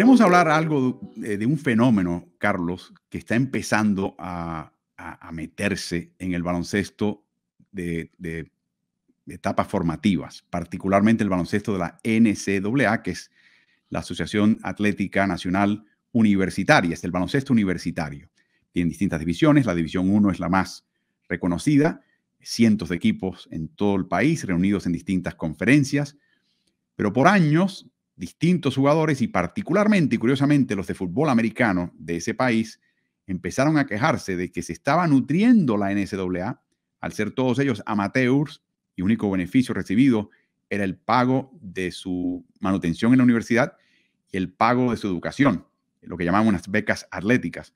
Queremos hablar algo eh, de, un fenómeno, Carlos, que está empezando a, meterse en el baloncesto de, de, etapas formativas, particularmente el baloncesto de la NCAA, que es la Asociación Atlética Nacional Universitaria, es el baloncesto universitario. Tiene distintas divisiones, la División 1 es la más reconocida, cientos de equipos en todo el país reunidos en distintas conferencias, pero por años distintos jugadores y particularmente y curiosamente los de fútbol americano de ese país empezaron a quejarse de que se estaba nutriendo la NCAA al ser todos ellos amateurs y único beneficio recibido era el pago de su manutención en la universidad y el pago de su educación, lo que llamaban unas becas atléticas,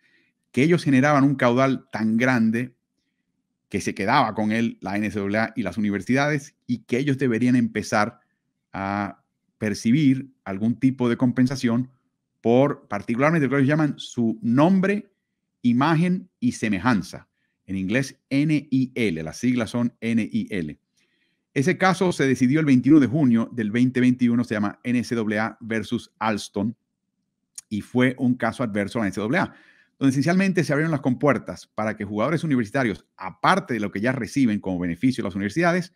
que ellos generaban un caudal tan grande que se quedaba con él la NCAA y las universidades y que ellos deberían empezar a percibir algún tipo de compensación por particularmente lo que ellos llaman su nombre, imagen y semejanza. En inglés, NIL, las siglas son NIL. Ese caso se decidió el 21 de junio del 2021, se llama NCAA versus Alston y fue un caso adverso a la NCAA, donde esencialmente se abrieron las compuertas para que jugadores universitarios, aparte de lo que ya reciben como beneficio las universidades,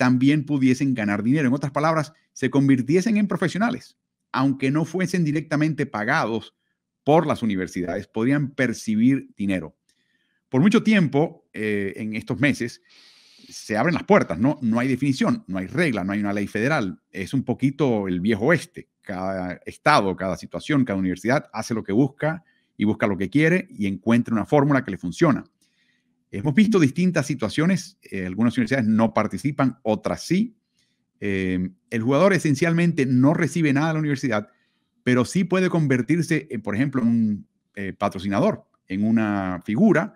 también pudiesen ganar dinero. En otras palabras, se convirtiesen en profesionales, aunque no fuesen directamente pagados por las universidades, podían percibir dinero. Por mucho tiempo, eh, en estos meses, se abren las puertas, ¿no? No hay definición, no hay regla, no hay una ley federal. Es un poquito el viejo oeste. Cada estado, cada situación, cada universidad hace lo que busca y busca lo que quiere y encuentra una fórmula que le funciona. Hemos visto distintas situaciones, eh, algunas universidades no participan, otras sí. Eh, el jugador esencialmente no recibe nada de la universidad, pero sí puede convertirse, eh, por ejemplo, en un patrocinador, en una figura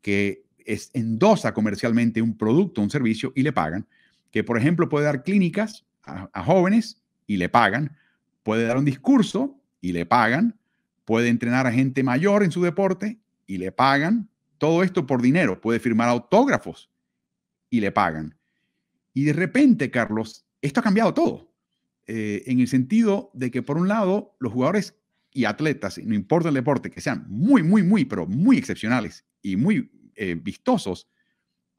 que es, endosa comercialmente un producto, un servicio y le pagan, que por ejemplo puede dar clínicas a jóvenes y le pagan, puede dar un discurso y le pagan, puede entrenar a gente mayor en su deporte y le pagan, todo esto por dinero. Puede firmar autógrafos y le pagan. Y de repente, Carlos, esto ha cambiado todo. Eh, en el sentido de que, por un lado, los jugadores y atletas, no importa el deporte, que sean muy, muy, muy, pero muy excepcionales y muy eh, vistosos,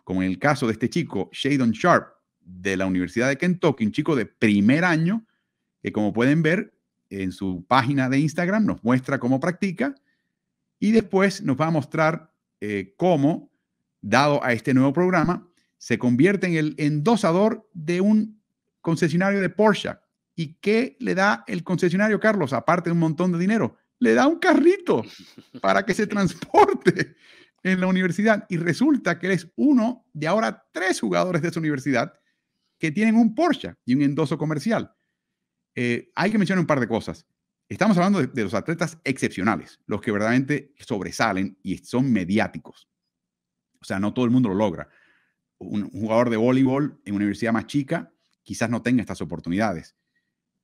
como en el caso de este chico, Shadon Sharp, de la Universidad de Kentucky, un chico de primer año, que como pueden ver en su página de Instagram nos muestra cómo practica, y después nos va a mostrar eh, cómo, dado a este nuevo programa, se convierte en el endosador de un concesionario de Porsche. ¿Y qué le da el concesionario, Carlos? Aparte un montón de dinero, le da un carrito para que se transporte en la universidad. Y resulta que él es uno de ahora tres jugadores de esa universidad que tienen un Porsche y un endoso comercial. Eh, hay que mencionar un par de cosas. Estamos hablando de, los atletas excepcionales, los que verdaderamente sobresalen y son mediáticos. O sea, no todo el mundo lo logra. Un, jugador de voleibol en una universidad más chica quizás no tenga estas oportunidades.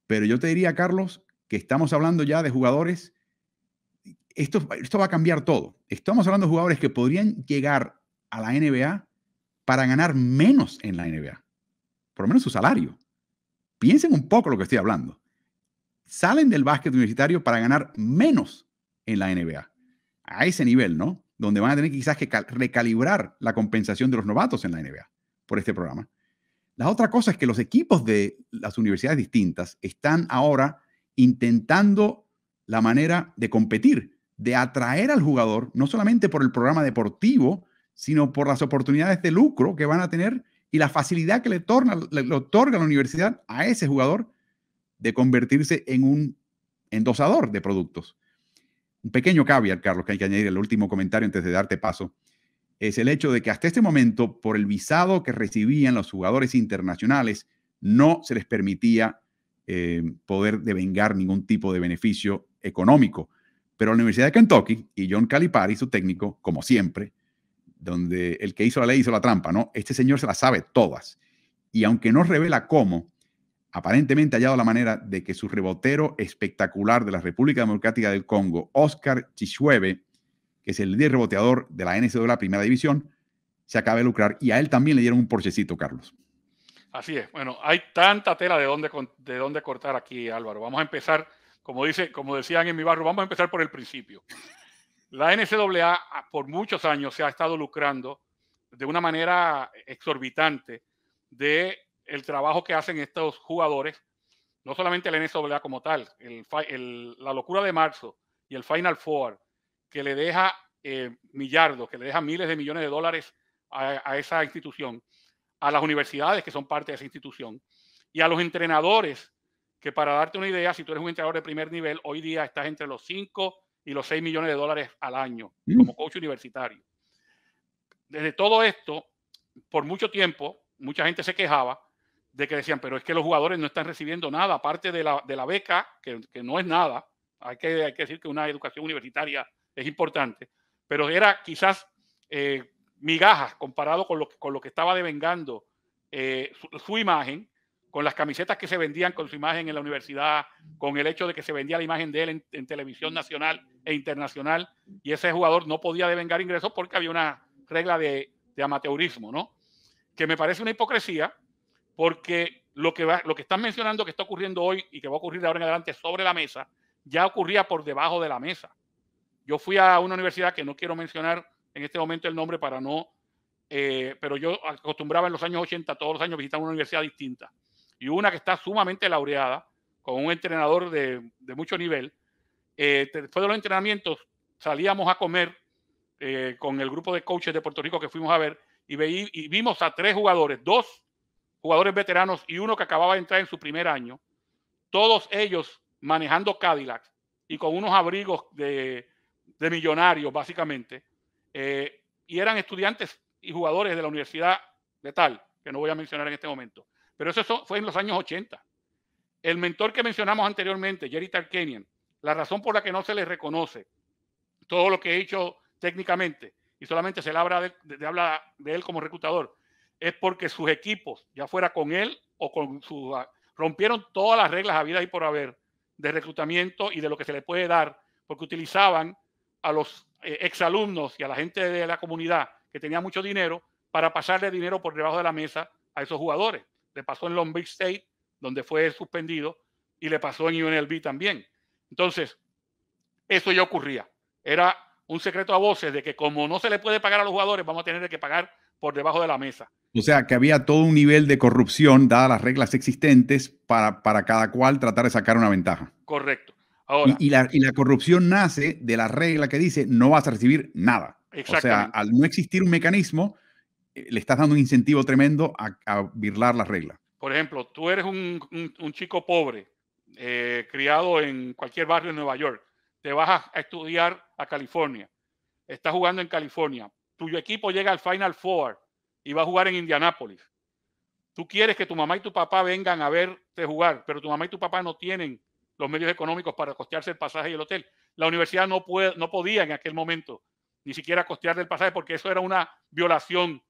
Pero yo te diría, Carlos, que estamos hablando ya de jugadores, esto, esto va a cambiar todo. Estamos hablando de jugadores que podrían llegar a la NBA para ganar menos en la NBA, por lo menos su salario. Piensen un poco lo que estoy hablando salen del básquet universitario para ganar menos en la NBA. A ese nivel, ¿no? Donde van a tener quizás que recalibrar la compensación de los novatos en la NBA por este programa. La otra cosa es que los equipos de las universidades distintas están ahora intentando la manera de competir, de atraer al jugador, no solamente por el programa deportivo, sino por las oportunidades de lucro que van a tener y la facilidad que le, le otorga la universidad a ese jugador de convertirse en un endosador de productos. Un pequeño caviar, Carlos, que hay que añadir el último comentario antes de darte paso, es el hecho de que hasta este momento, por el visado que recibían los jugadores internacionales, no se les permitía eh, poder devengar ningún tipo de beneficio económico. Pero la Universidad de Kentucky y John Calipari, su técnico, como siempre, donde el que hizo la ley hizo la trampa, ¿no? Este señor se la sabe todas. Y aunque no revela cómo, aparentemente hallado la manera de que su rebotero espectacular de la República Democrática del Congo, Oscar Chichueve, que es el líder reboteador de la NCAA de la Primera División, se acabe de lucrar y a él también le dieron un porchecito, Carlos. Así es. Bueno, hay tanta tela de dónde, de dónde cortar aquí, Álvaro. Vamos a empezar, como, dice, como decían en mi barrio, vamos a empezar por el principio. La NCAA ah, por muchos años se ha estado lucrando de una manera exorbitante de el trabajo que hacen estos jugadores, no solamente el NSWA como tal, la locura de marzo y el Final Four, que le deja eh, millardos, que le deja miles de millones de dólares a, a esa institución, a las universidades que son parte de esa institución y a los entrenadores, que para darte una idea, si tú eres un entrenador de primer nivel, hoy día estás entre los 5 y los 6 millones de dólares al año mm. como coach universitario. Desde todo esto, por mucho tiempo, mucha gente se quejaba de que decían, pero es que los jugadores no están recibiendo nada, aparte de la, de la beca, que, no es nada. Hay que, decir que una educación universitaria es importante, pero era quizás eh, migajas comparado con lo, con lo que estaba devengando eh, su, imagen, con las camisetas que se vendían con su imagen en la universidad, con el hecho de que se vendía la imagen de él en, televisión nacional e internacional, y ese jugador no podía devengar ingresos porque había una regla de, de amateurismo, ¿no? Que me parece una hipocresía, porque lo que, va, lo que mencionando que está ocurriendo hoy y que va a ocurrir de ahora en adelante sobre la mesa, ya ocurría por debajo de la mesa. Yo fui a una universidad que no quiero mencionar en este momento el nombre para no, eh, pero yo acostumbraba en los años 80 todos los años visitar una universidad distinta. Y una que está sumamente laureada, con un entrenador de, de mucho nivel. Eh, después de los entrenamientos salíamos a comer eh, con el grupo de coaches de Puerto Rico que fuimos a ver y, y vimos a tres jugadores, dos jugadores veteranos y uno que acababa de entrar en su primer año, todos ellos manejando Cadillac y con unos abrigos de, millonarios, básicamente, eh, y eran estudiantes y jugadores de la universidad de tal, que no voy a mencionar en este momento. Pero eso fue en los años 80. El mentor que mencionamos anteriormente, Jerry Tarkanian, la razón por la que no se le reconoce todo lo que he hecho técnicamente y solamente se le habla de, de, habla de él como reclutador, es porque sus equipos, ya fuera con él o con su... Ah, rompieron todas las reglas habidas y por haber de reclutamiento y de lo que se le puede dar, porque utilizaban a los eh, exalumnos y a la gente de la comunidad que tenía mucho dinero para pasarle dinero por debajo de la mesa a esos jugadores. Le pasó en Long Beach State, donde fue suspendido, y le pasó en UNLV también. Entonces, eso ya ocurría. Era un secreto a voces de que como no se le puede pagar a los jugadores, vamos a tener que pagar por debajo de la mesa. O sea, que había todo un nivel de corrupción, dadas las reglas existentes, para, cada cual tratar de sacar una ventaja. Correcto. y, la, corrupción nace de la regla que dice no vas a recibir nada. O sea, al no existir un mecanismo, eh, le estás dando un incentivo tremendo a, a virlar las reglas. Por ejemplo, tú eres un, chico pobre, eh, criado en cualquier barrio de Nueva York. Te vas a estudiar a California. Estás jugando en California tu equipo llega al Final Four y va a jugar en Indianápolis. Tú quieres que tu mamá y tu papá vengan a verte jugar, pero tu mamá y tu papá no tienen los medios económicos para costearse el pasaje y el hotel. La universidad no, puede, no podía en aquel momento ni siquiera costear el pasaje porque eso era una violación.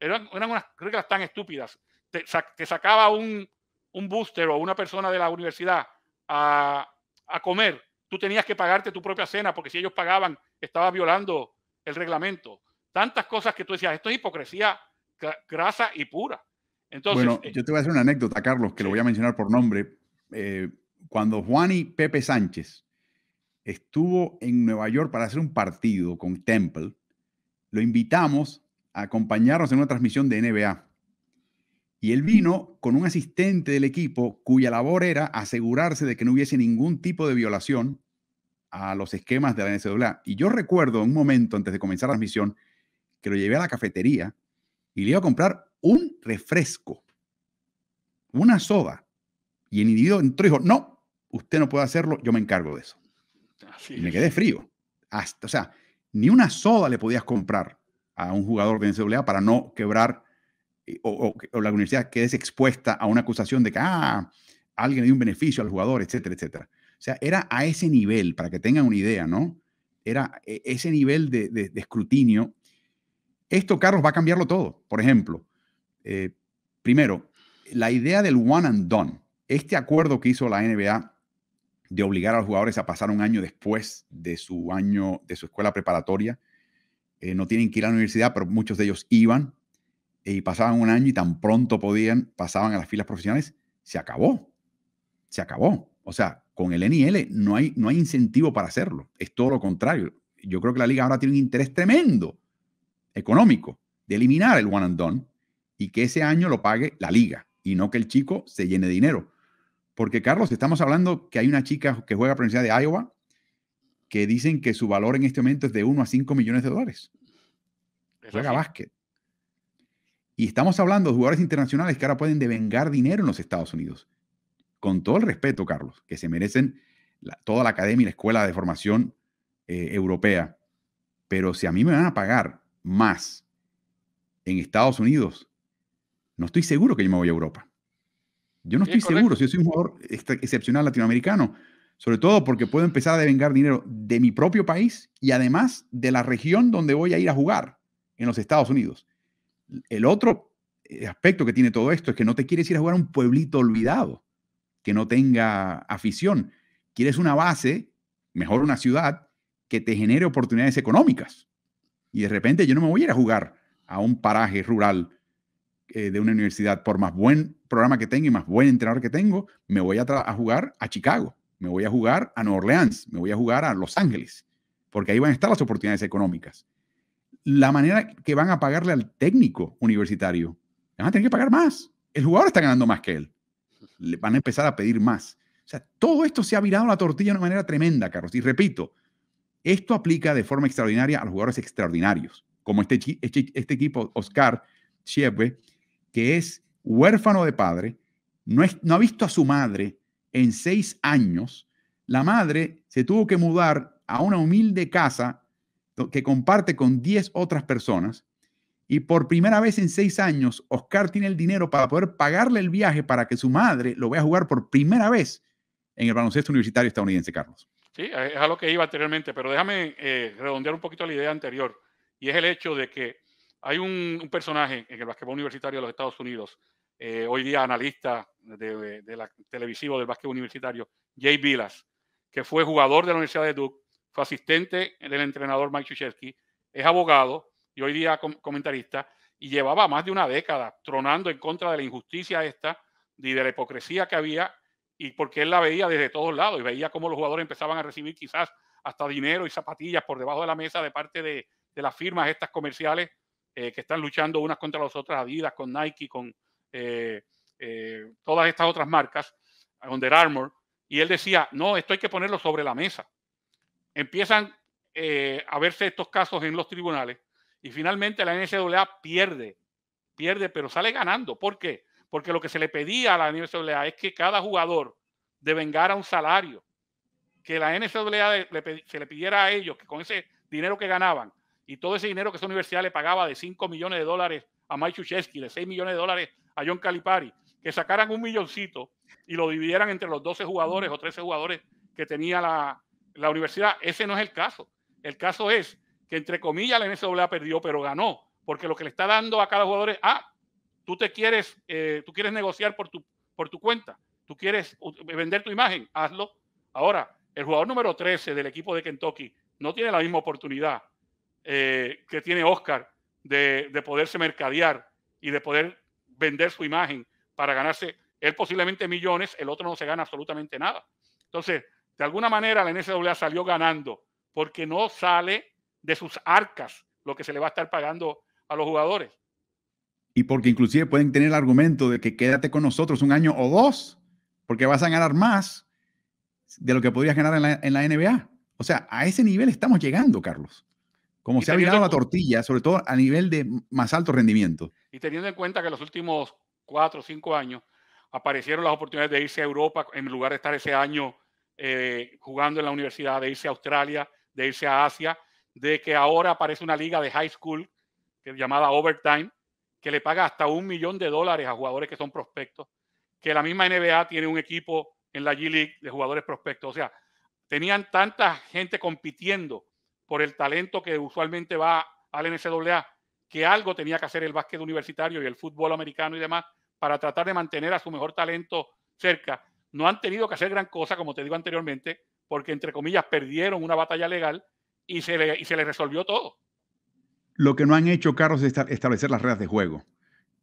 Eran, unas reglas tan estúpidas. Te, sacaba un, un, booster o una persona de la universidad a, a comer. Tú tenías que pagarte tu propia cena porque si ellos pagaban, estaba violando el reglamento tantas cosas que tú decías, esto es hipocresía grasa y pura. Entonces, bueno, eh, yo te voy a hacer una anécdota, Carlos, que lo voy a mencionar por nombre. Eh, cuando Juan y Pepe Sánchez estuvo en Nueva York para hacer un partido con Temple, lo invitamos a acompañarnos en una transmisión de NBA. Y él vino con un asistente del equipo cuya labor era asegurarse de que no hubiese ningún tipo de violación a los esquemas de la NCAA. Y yo recuerdo un momento antes de comenzar la transmisión, que lo llevé a la cafetería y le iba a comprar un refresco, una soda. Y el individuo entró y dijo, no, usted no puede hacerlo, yo me encargo de eso. y me quedé frío. Hasta, o sea, ni una soda le podías comprar a un jugador de NCAA para no quebrar eh, o, la universidad quedes expuesta a una acusación de que ah, alguien le dio un beneficio al jugador, etcétera, etcétera. O sea, era a ese nivel, para que tengan una idea, ¿no? Era e, ese nivel de escrutinio esto, Carlos, va a cambiarlo todo. Por ejemplo, eh, primero, la idea del one and done, este acuerdo que hizo la NBA de obligar a los jugadores a pasar un año después de su año de su escuela preparatoria, eh, no tienen que ir a la universidad, pero muchos de ellos iban eh, y pasaban un año y tan pronto podían, pasaban a las filas profesionales, se acabó, se acabó. O sea, con el NIL no hay, no hay incentivo para hacerlo, es todo lo contrario. Yo creo que la liga ahora tiene un interés tremendo económico de eliminar el one and done y que ese año lo pague la liga y no que el chico se llene de dinero. Porque, Carlos, estamos hablando que hay una chica que juega a la Universidad de Iowa que dicen que su valor en este momento es de 1 a 5 millones de dólares. juega básquet. Y estamos hablando de jugadores internacionales que ahora pueden devengar dinero en los Estados Unidos. Con todo el respeto, Carlos, que se merecen toda la academia y la escuela de formación eh, europea. Pero si a mí me van a pagar más en Estados Unidos, no estoy seguro que yo me voy a Europa. Yo no estoy seguro, si yo soy un jugador excepcional latinoamericano, sobre todo porque puedo empezar a devengar dinero de mi propio país y además de la región donde voy a ir a jugar, en los Estados Unidos. El otro eh, aspecto que tiene todo esto es que no te quieres ir a jugar a un pueblito olvidado, que no tenga afición. Quieres una base, mejor una ciudad, que te genere oportunidades económicas. Y de repente yo no me voy a ir a jugar a un paraje rural eh, de una universidad, por más buen programa que tenga y más buen entrenador que tengo, me voy a, jugar a Chicago, me voy a jugar a Nueva Orleans, me voy a jugar a Los Ángeles, porque ahí van a estar las oportunidades económicas. La manera que van a pagarle al técnico universitario, van a tener que pagar más. El jugador está ganando más que él. Le van a empezar a pedir más. O sea, todo esto se ha virado la tortilla de una manera tremenda, Carlos. Y repito, esto aplica de forma extraordinaria a los jugadores extraordinarios, como este, este, este equipo, Oscar Chieve, que es huérfano de padre, no, no ha visto a su madre en seis años. La madre se tuvo que mudar a una humilde casa que comparte con diez otras personas. Y por primera vez en seis años, Oscar tiene el dinero para poder pagarle el viaje para que su madre lo vea jugar por primera vez en el baloncesto universitario estadounidense, Carlos. Sí, es a lo que iba anteriormente, pero déjame eh, redondear un poquito la idea anterior, y es el hecho de que hay un, personaje en el basquetbol universitario de los Estados Unidos, eh, hoy día analista de, la, televisivo del básquetbol universitario, Jay Vilas, que fue jugador de la Universidad de Duke, fue asistente del entrenador Mike Krzyzewski, es abogado y hoy día comentarista, y llevaba más de una década tronando en contra de la injusticia esta y de la hipocresía que había y porque él la veía desde todos lados y veía cómo los jugadores empezaban a recibir quizás hasta dinero y zapatillas por debajo de la mesa de parte de, las firmas estas comerciales eh, que están luchando unas contra las otras, Adidas, con Nike, con eh, eh, todas estas otras marcas, Under Armour, y él decía, no, esto hay que ponerlo sobre la mesa. Empiezan a verse estos casos en los tribunales y finalmente la NCAA pierde, pierde, pero sale ganando. ¿Por qué? porque lo que se le pedía a la NCAA es que cada jugador devengara un salario, que la NCAA se le pidiera a ellos que con ese dinero que ganaban y todo ese dinero que esa universidad le pagaba de 5 millones de dólares a Mike Chuchesky, de 6 millones de dólares a John Calipari, que sacaran un milloncito y lo dividieran entre los 12 jugadores o 13 jugadores que tenía la, universidad. Ese no es el caso. El caso es que, entre comillas, la NCAA perdió, pero ganó, porque lo que le está dando a cada jugador es, ah, tú te quieres, eh, tú quieres negociar por tu, por tu cuenta, tú quieres vender tu imagen, hazlo. Ahora, el jugador número 13 del equipo de Kentucky no tiene la misma oportunidad eh, que tiene Oscar de, poderse mercadear y de poder vender su imagen para ganarse él posiblemente millones, el otro no se gana absolutamente nada. Entonces, de alguna manera la NCAA salió ganando porque no sale de sus arcas lo que se le va a estar pagando a los jugadores y porque inclusive pueden tener el argumento de que quédate con nosotros un año o dos, porque vas a ganar más de lo que podrías ganar en la, NBA. O sea, a ese nivel estamos llegando, Carlos. Como se ha virado la tortilla, sobre todo a nivel de más alto rendimiento. Y teniendo en cuenta que los últimos cuatro o cinco años aparecieron las oportunidades de irse a Europa en lugar de estar ese año eh, jugando en la universidad, de irse a Australia, de irse a Asia, de que ahora aparece una liga de high school llamada Overtime, que le paga hasta un millón de dólares a jugadores que son prospectos, que la misma NBA tiene un equipo en la G-League de jugadores prospectos. O sea, tenían tanta gente compitiendo por el talento que usualmente va al NCAA que algo tenía que hacer el básquet universitario y el fútbol americano y demás para tratar de mantener a su mejor talento cerca. No han tenido que hacer gran cosa, como te digo anteriormente, porque entre comillas perdieron una batalla legal y se le, y se le resolvió todo lo que no han hecho, Carlos, es establecer las reglas de juego.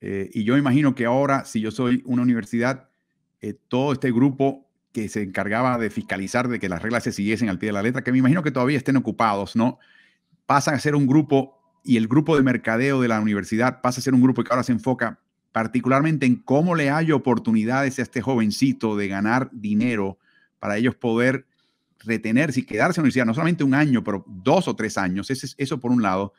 Eh, y yo imagino que ahora, si yo soy una universidad, eh, todo este grupo que se encargaba de fiscalizar de que las reglas se siguiesen al pie de la letra, que me imagino que todavía estén ocupados, ¿no? Pasan a ser un grupo y el grupo de mercadeo de la universidad pasa a ser un grupo que ahora se enfoca particularmente en cómo le hay oportunidades a este jovencito de ganar dinero para ellos poder retenerse y quedarse en la universidad, no solamente un año, pero dos o tres años, eso, eso por un lado.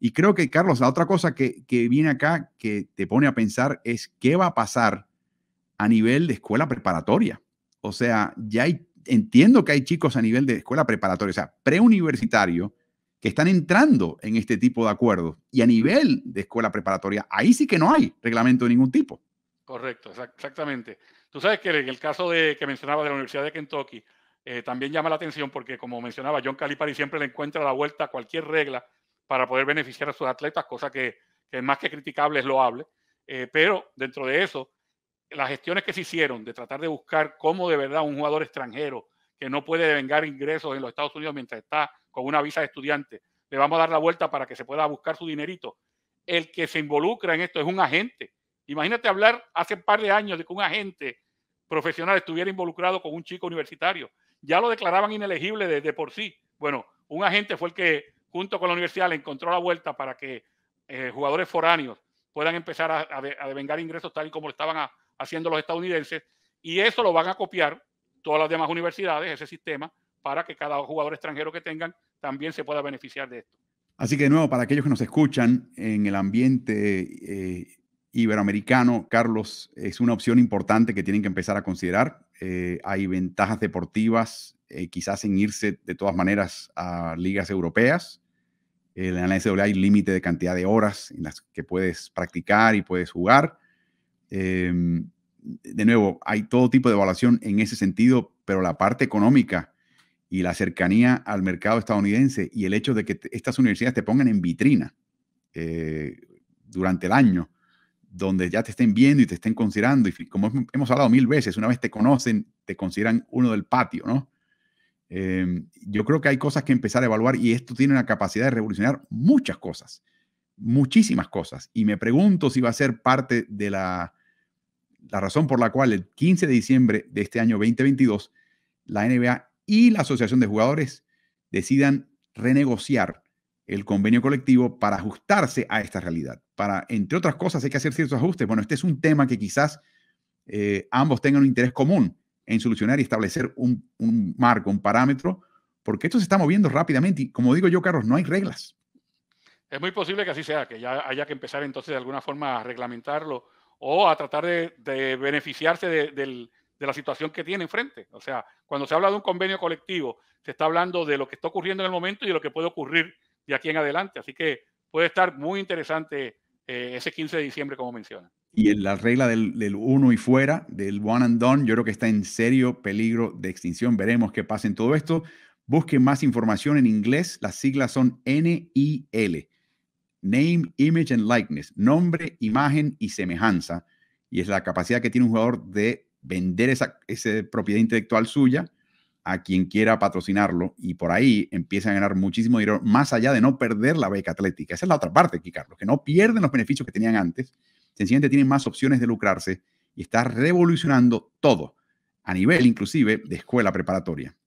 Y creo que, Carlos, la otra cosa que, viene acá que te pone a pensar es qué va a pasar a nivel de escuela preparatoria. O sea, ya entiendo que hay chicos a nivel de escuela preparatoria, o sea, preuniversitario, que están entrando en este tipo de acuerdos. Y a nivel de escuela preparatoria, ahí sí que no hay reglamento de ningún tipo. Correcto, exactamente. Tú sabes que en el caso de, que mencionaba de la Universidad de Kentucky, eh, también llama la atención porque, como mencionaba, John Calipari siempre le encuentra la vuelta a cualquier regla para poder beneficiar a sus atletas, cosa que, más que criticable es loable. Eh, pero dentro de eso, las gestiones que se hicieron de tratar de buscar cómo de verdad un jugador extranjero que no puede devengar ingresos en los Estados Unidos mientras está con una visa de estudiante, le vamos a dar la vuelta para que se pueda buscar su dinerito. El que se involucra en esto es un agente. Imagínate hablar hace un par de años de que un agente profesional estuviera involucrado con un chico universitario. Ya lo declaraban inelegible desde por sí. Bueno, un agente fue el que junto con la universidad, le encontró la vuelta para que eh, jugadores foráneos puedan empezar a, devengar ingresos tal y como lo estaban haciendo los estadounidenses. Y eso lo van a copiar todas las demás universidades, ese sistema, para que cada jugador extranjero que tengan también se pueda beneficiar de esto. Así que de nuevo, para aquellos que nos escuchan en el ambiente eh, iberoamericano, Carlos, es una opción importante que tienen que empezar a considerar. Eh, hay ventajas deportivas eh, quizás en irse de todas maneras a ligas europeas. En la NCAA hay límite de cantidad de horas en las que puedes practicar y puedes jugar. Em, de nuevo, hay todo tipo de evaluación en ese sentido, pero la parte económica y la cercanía al mercado estadounidense y el hecho de que estas universidades te pongan en vitrina eh, durante el año, donde ya te estén viendo y te estén considerando, y como hemos hablado mil veces, una vez te conocen, te consideran uno del patio, ¿no? Em, yo creo que hay cosas que empezar a evaluar y esto tiene la capacidad de revolucionar muchas cosas, muchísimas cosas. Y me pregunto si va a ser parte de la, razón por la cual el 15 de diciembre de este año 2022, la NBA y la Asociación de Jugadores decidan renegociar el convenio colectivo para ajustarse a esta realidad. Para, entre otras cosas, hay que hacer ciertos ajustes. Bueno, este es un tema que quizás eh, ambos tengan un interés común en solucionar y establecer un, marco, un parámetro, porque esto se está moviendo rápidamente y como digo yo, Carlos, no hay reglas. Es muy posible que así sea, que ya haya que empezar entonces de alguna forma a reglamentarlo o a tratar de, beneficiarse de, la situación que tiene enfrente. O sea, cuando se habla de un convenio colectivo, se está hablando de lo que está ocurriendo en el momento y de lo que puede ocurrir de aquí en adelante. Así que puede estar muy interesante eh, ese 15 de diciembre, como menciona. Y en la regla del, uno y fuera, del one and done, yo creo que está en serio peligro de extinción. Veremos qué pasa en todo esto. Busquen más información en inglés. Las siglas son NIL. Name, Image and Likeness. Nombre, imagen y semejanza. Y es la capacidad que tiene un jugador de vender esa, esa propiedad intelectual suya a quien quiera patrocinarlo y por ahí empieza a ganar muchísimo dinero, más allá de no perder la beca atlética. Esa es la otra parte aquí, Carlos, que no pierden los beneficios que tenían antes, sencillamente tienen más opciones de lucrarse y está revolucionando todo, a nivel inclusive de escuela preparatoria.